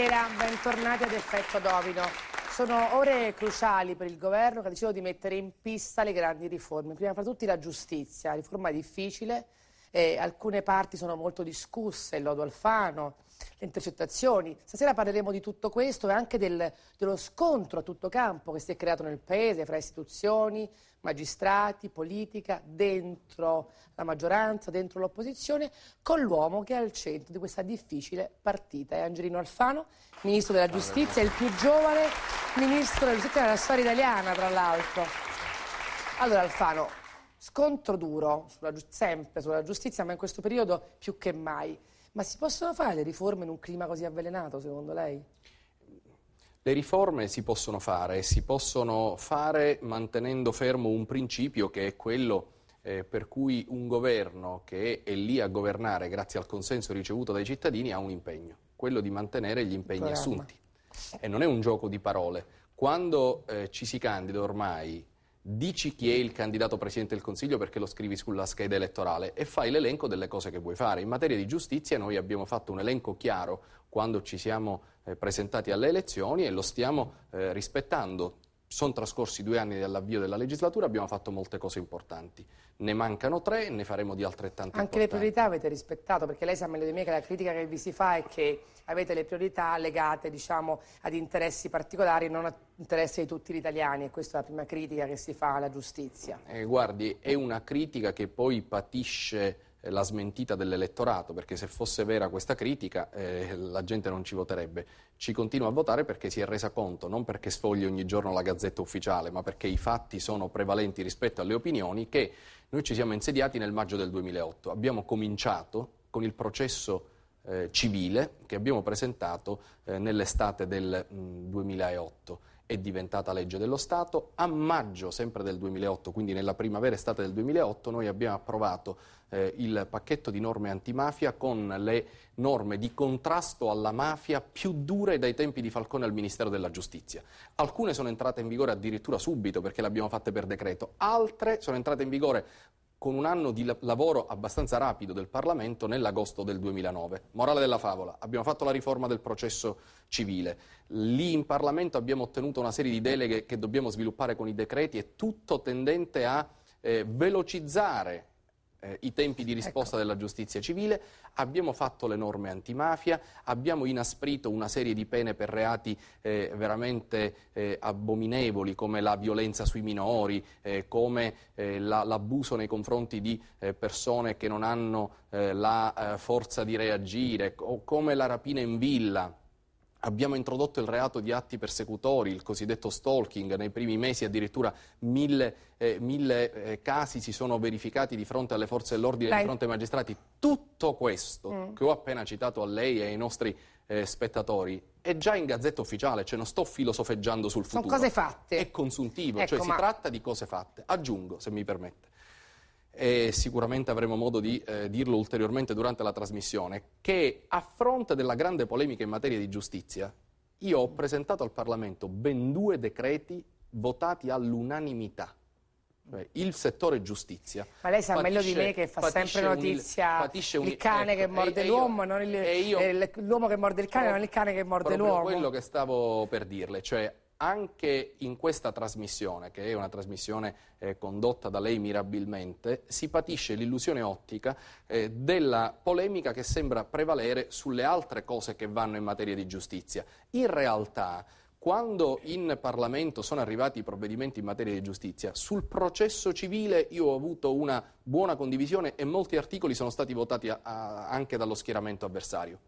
Buonasera, bentornati ad Effetto Domino. Sono ore cruciali per il governo che ha deciso di mettere in pista le grandi riforme, prima fra tutti la giustizia, riforma difficile, eh, alcune parti sono molto discusse, il lodo Alfano, le intercettazioni. Stasera parleremo di tutto questo e anche del, dello scontro a tutto campo che si è creato nel Paese fra istituzioni, magistrati, politica, dentro la maggioranza, dentro l'opposizione, con l'uomo che è al centro di questa difficile partita. È Angelino Alfano, ministro della giustizia, il più giovane ministro della giustizia della storia italiana, tra l'altro. Allora Alfano, scontro duro sulla, sempre sulla giustizia, ma in questo periodo più che mai. Ma si possono fare le riforme in un clima così avvelenato, secondo lei? Le riforme si possono fare, si possono fare mantenendo fermo un principio che è quello eh, per cui un governo che è lì a governare grazie al consenso ricevuto dai cittadini ha un impegno, quello di mantenere gli impegni assunti. E non è un gioco di parole. Quando eh, ci si candida ormai dici chi è il candidato Presidente del Consiglio perché lo scrivi sulla scheda elettorale e fai l'elenco delle cose che vuoi fare. In materia di giustizia noi abbiamo fatto un elenco chiaro quando ci siamo eh, presentati alle elezioni e lo stiamo eh, rispettando sono trascorsi due anni dall'avvio della legislatura, abbiamo fatto molte cose importanti. Ne mancano tre, e ne faremo di altrettante Anche importanti. le priorità avete rispettato, perché lei sa meglio di me che la critica che vi si fa è che avete le priorità legate diciamo, ad interessi particolari, non ad interessi di tutti gli italiani, e questa è la prima critica che si fa alla giustizia. Eh, guardi, è una critica che poi patisce eh, la smentita dell'elettorato, perché se fosse vera questa critica eh, la gente non ci voterebbe. Ci continua a votare perché si è resa conto, non perché sfogli ogni giorno la gazzetta ufficiale, ma perché i fatti sono prevalenti rispetto alle opinioni, che noi ci siamo insediati nel maggio del 2008. Abbiamo cominciato con il processo eh, civile che abbiamo presentato eh, nell'estate del mh, mm, 2008 è diventata legge dello Stato. A maggio, sempre del 2008, quindi nella primavera estate del 2008, noi abbiamo approvato eh, il pacchetto di norme antimafia con le norme di contrasto alla mafia più dure dai tempi di Falcone al Ministero della Giustizia. Alcune sono entrate in vigore addirittura subito perché le abbiamo fatte per decreto, altre sono entrate in vigore con un anno di lavoro abbastanza rapido del Parlamento nell'agosto del 2009. Morale della favola, abbiamo fatto la riforma del processo civile, lì in Parlamento abbiamo ottenuto una serie di deleghe che dobbiamo sviluppare con i decreti e tutto tendente a eh, velocizzare eh, i tempi di risposta ecco. della giustizia civile, abbiamo fatto le norme antimafia, abbiamo inasprito una serie di pene per reati eh, veramente eh, abominevoli come la violenza sui minori, eh, come eh, la, l'abuso nei confronti di eh, persone che non hanno la forza di reagire, o come la rapina in villa. Abbiamo introdotto il reato di atti persecutori, il cosiddetto stalking, nei primi mesi addirittura mille, eh, mille eh, casi si sono verificati di fronte alle forze dell'ordine, Dai. di fronte ai magistrati. Tutto questo mm. che ho appena citato a lei e ai nostri eh, spettatori è già in gazzetta ufficiale, cioè non sto filosofeggiando sul futuro. Sono cose fatte. È consuntivo, ecco, cioè ma... si tratta di cose fatte. Aggiungo, se mi permette e sicuramente avremo modo di eh, dirlo ulteriormente durante la trasmissione, che a fronte della grande polemica in materia di giustizia, io ho presentato al Parlamento ben due decreti votati all'unanimità. Cioè, il settore giustizia. Ma lei sa patisce, meglio di me che fa sempre notizia un, il cane ecco, che morde l'uomo, non il, io, eh, l'uomo che morde il cane, non il cane che morde l'uomo. quello che stavo per dirle, cioè anche in questa trasmissione, che è una trasmissione eh, condotta da lei mirabilmente, si patisce l'illusione ottica eh, della polemica che sembra prevalere sulle altre cose che vanno in materia di giustizia. In realtà, quando in Parlamento sono arrivati i provvedimenti in materia di giustizia, sul processo civile io ho avuto una buona condivisione e molti articoli sono stati votati a, a, anche dallo schieramento avversario.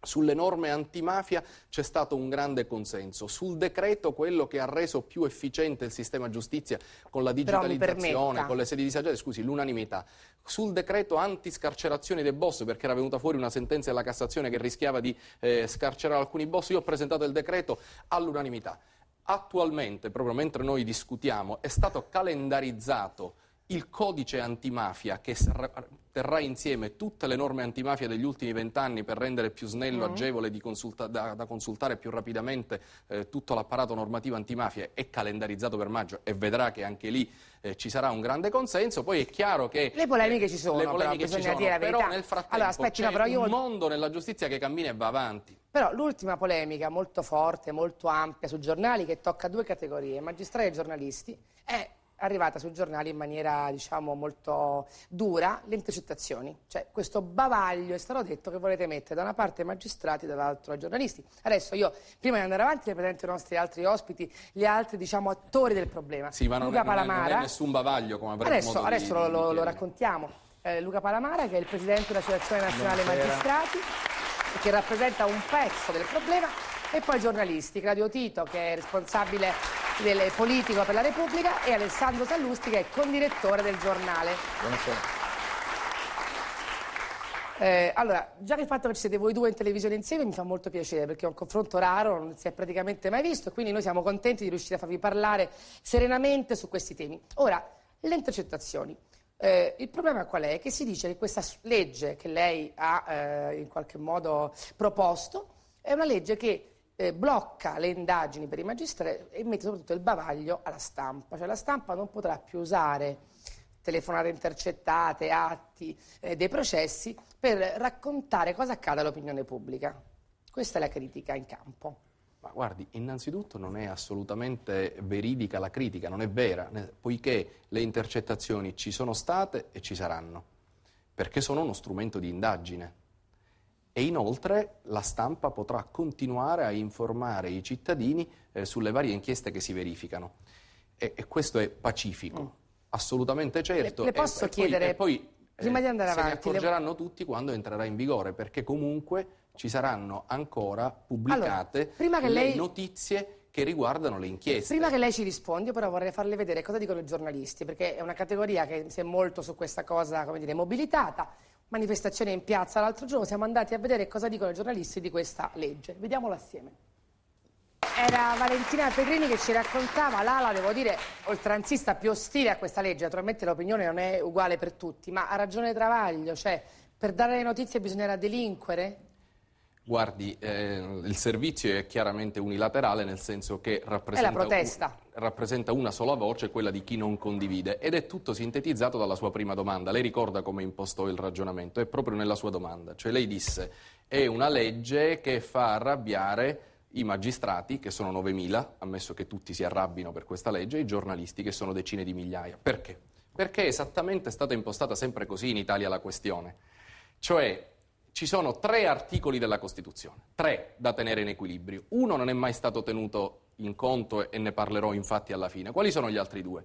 Sulle norme antimafia c'è stato un grande consenso. Sul decreto, quello che ha reso più efficiente il sistema giustizia con la digitalizzazione, con le sedi disagiate, scusi, l'unanimità. Sul decreto antiscarcerazione dei boss, perché era venuta fuori una sentenza della Cassazione che rischiava di eh, scarcerare alcuni boss, io ho presentato il decreto all'unanimità. Attualmente, proprio mentre noi discutiamo, è stato calendarizzato il codice antimafia che terrà insieme tutte le norme antimafia degli ultimi vent'anni per rendere più snello, mm. agevole consulta- da, da, consultare più rapidamente eh, tutto l'apparato normativo antimafia è calendarizzato per maggio e vedrà che anche lì eh, ci sarà un grande consenso. Poi è chiaro che... Le polemiche eh, ci sono, le polemiche però, ci sono, dire la verità. però nel frattempo allora, aspetti, c'è no, io... un mondo nella giustizia che cammina e va avanti. Però l'ultima polemica molto forte, molto ampia su giornali che tocca due categorie, magistrati e giornalisti, è arrivata sui giornali in maniera diciamo molto dura le intercettazioni, cioè questo bavaglio è stato detto che volete mettere da una parte i magistrati e dall'altra i giornalisti. Adesso io prima di andare avanti le presento i nostri altri ospiti, gli altri diciamo attori del problema. Sì, ma non, Luca non, Palamara, non è nessun bavaglio come avremmo Adesso, adesso di, lo, di lo raccontiamo. Eh, Luca Palamara che è il presidente dell'Associazione Nazionale Buonasera. Magistrati che rappresenta un pezzo del problema e poi i giornalisti, Claudio Tito che è responsabile del politico per la Repubblica e Alessandro Sallusti che è condirettore del giornale. Buonasera. Eh, allora, già che il fatto che ci siete voi due in televisione insieme mi fa molto piacere perché è un confronto raro, non si è praticamente mai visto e quindi noi siamo contenti di riuscire a farvi parlare serenamente su questi temi. Ora, le intercettazioni. Eh, il problema qual è? Che si dice che questa legge che lei ha eh, in qualche modo proposto è una legge che eh, blocca le indagini per i magistrati e mette soprattutto il bavaglio alla stampa, cioè la stampa non potrà più usare telefonate intercettate, atti eh, dei processi per raccontare cosa accade all'opinione pubblica. Questa è la critica in campo. Ma guardi, innanzitutto non è assolutamente veridica la critica, non è vera, poiché le intercettazioni ci sono state e ci saranno, perché sono uno strumento di indagine e inoltre la stampa potrà continuare a informare i cittadini eh, sulle varie inchieste che si verificano. E, e questo è pacifico, mm. assolutamente certo. Le, le posso e, chiedere, e poi, eh, prima di andare se avanti... Se ne accorgeranno le... tutti quando entrerà in vigore, perché comunque ci saranno ancora pubblicate allora, le lei... notizie che riguardano le inchieste. Prima che lei ci rispondi, però vorrei farle vedere cosa dicono i giornalisti, perché è una categoria che si è molto su questa cosa, come dire, mobilitata manifestazione in piazza l'altro giorno, siamo andati a vedere cosa dicono i giornalisti di questa legge. Vediamola assieme. Era Valentina Pedrini che ci raccontava l'ala, devo dire, oltranzista più ostile a questa legge. Naturalmente l'opinione non è uguale per tutti, ma ha ragione Travaglio, cioè per dare le notizie bisognerà delinquere? Guardi, eh, il servizio è chiaramente unilaterale nel senso che rappresenta, un, rappresenta, una sola voce, quella di chi non condivide ed è tutto sintetizzato dalla sua prima domanda. Lei ricorda come impostò il ragionamento, è proprio nella sua domanda, cioè lei disse è una legge che fa arrabbiare i magistrati, che sono 9.000, ammesso che tutti si arrabbino per questa legge, e i giornalisti, che sono decine di migliaia. Perché? Perché è esattamente stata impostata sempre così in Italia la questione. Cioè, ci sono tre articoli della Costituzione, tre da tenere in equilibrio. Uno non è mai stato tenuto in conto e ne parlerò infatti alla fine. Quali sono gli altri due?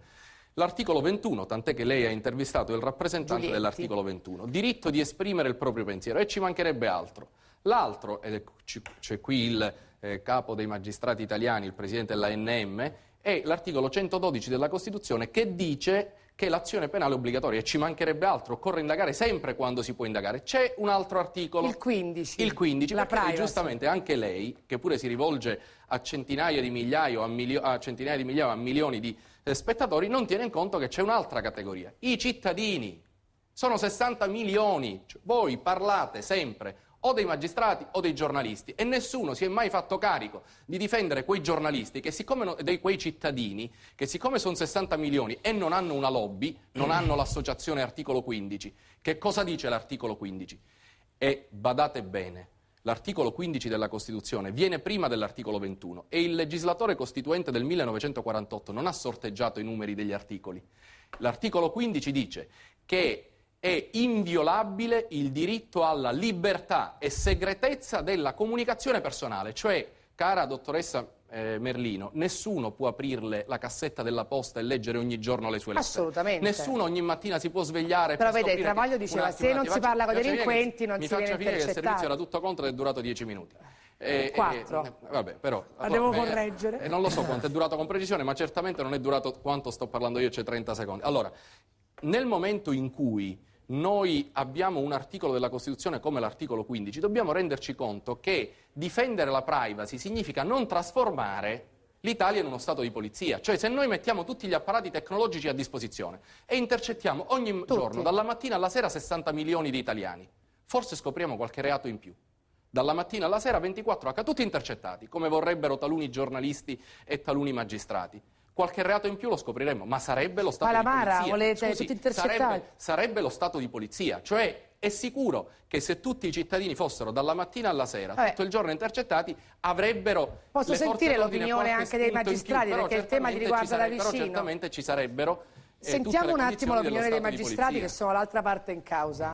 L'articolo 21, tant'è che lei ha intervistato il rappresentante Giulietti. dell'articolo 21, diritto di esprimere il proprio pensiero e ci mancherebbe altro. L'altro, ed ecco, c'è qui il eh, capo dei magistrati italiani, il presidente dell'ANM, è l'articolo 112 della Costituzione che dice che l'azione penale è obbligatoria e ci mancherebbe altro, occorre indagare sempre quando si può indagare. C'è un altro articolo. Il 15. Il 15, la perché giustamente anche lei, che pure si rivolge a centinaia di migliaia, a, milio- a, centinaia di migliaia, a milioni di eh, spettatori, non tiene in conto che c'è un'altra categoria. I cittadini. Sono 60 milioni. Cioè, voi parlate sempre o dei magistrati o dei giornalisti e nessuno si è mai fatto carico di difendere quei giornalisti che siccome no, dei quei cittadini che siccome sono 60 milioni e non hanno una lobby, non mm. hanno l'associazione articolo 15. Che cosa dice l'articolo 15? E badate bene, l'articolo 15 della Costituzione viene prima dell'articolo 21 e il legislatore costituente del 1948 non ha sorteggiato i numeri degli articoli. L'articolo 15 dice che è inviolabile il diritto alla libertà e segretezza della comunicazione personale, cioè, cara dottoressa eh, Merlino, nessuno può aprirle la cassetta della posta e leggere ogni giorno le sue lettere. Assolutamente. Nessuno ogni mattina si può svegliare Però vede, Travaglio diceva, attimo, se non si parla con i delinquenti non si viene Mi faccia finire che il servizio era tutto contro ed è durato dieci minuti. Eh, eh Quattro. Eh, vabbè, però, la devo allora, correggere. Eh, non lo so quanto è durato con precisione, ma certamente non è durato quanto sto parlando io, cioè 30 secondi. Allora, nel momento in cui noi abbiamo un articolo della Costituzione come l'articolo 15, dobbiamo renderci conto che difendere la privacy significa non trasformare l'Italia in uno stato di polizia. Cioè se noi mettiamo tutti gli apparati tecnologici a disposizione e intercettiamo ogni tutti. giorno, dalla mattina alla sera, 60 milioni di italiani, forse scopriamo qualche reato in più. Dalla mattina alla sera 24 H, tutti intercettati, come vorrebbero taluni giornalisti e taluni magistrati. Qualche reato in più lo scopriremo, ma sarebbe lo Stato Palamara, di polizia. volete Scusi, sarebbe, sarebbe lo Stato di polizia, cioè è sicuro che se tutti i cittadini fossero dalla mattina alla sera, Vabbè. tutto il giorno intercettati, avrebbero... Posso sentire l'opinione anche dei magistrati, più, perché il tema ti riguarda da vicino. Però certamente ci sarebbero... Eh, Sentiamo un attimo l'opinione dei magistrati che sono l'altra parte in causa.